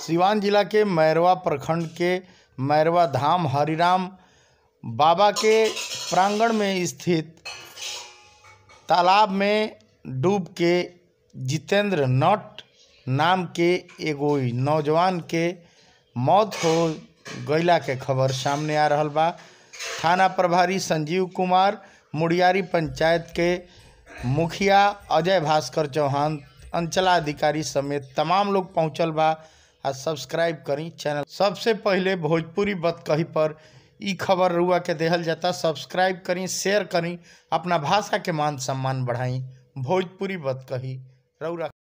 सिवान जिला के मैरवा प्रखंड के मैरवा धाम हरिराम बाबा के प्रांगण में स्थित तालाब में डूब के जितेंद्र नट नाम के एगो नौजवान के मौत हो गैला के खबर सामने आ रहा बा थाना प्रभारी संजीव कुमार मुड़ियारी पंचायत के मुखिया अजय भास्कर चौहान अंचलाधिकारी समेत तमाम लोग पहुंचल बा आ सब्सक्राइब करी चैनल सबसे पहले भोजपुरी बत कही पर इ खबर रुआ के दहल जाता सब्सक्राइब करी शेयर करी अपना भाषा के मान सम्मान बढ़ाई भोजपुरी बत कही रौरा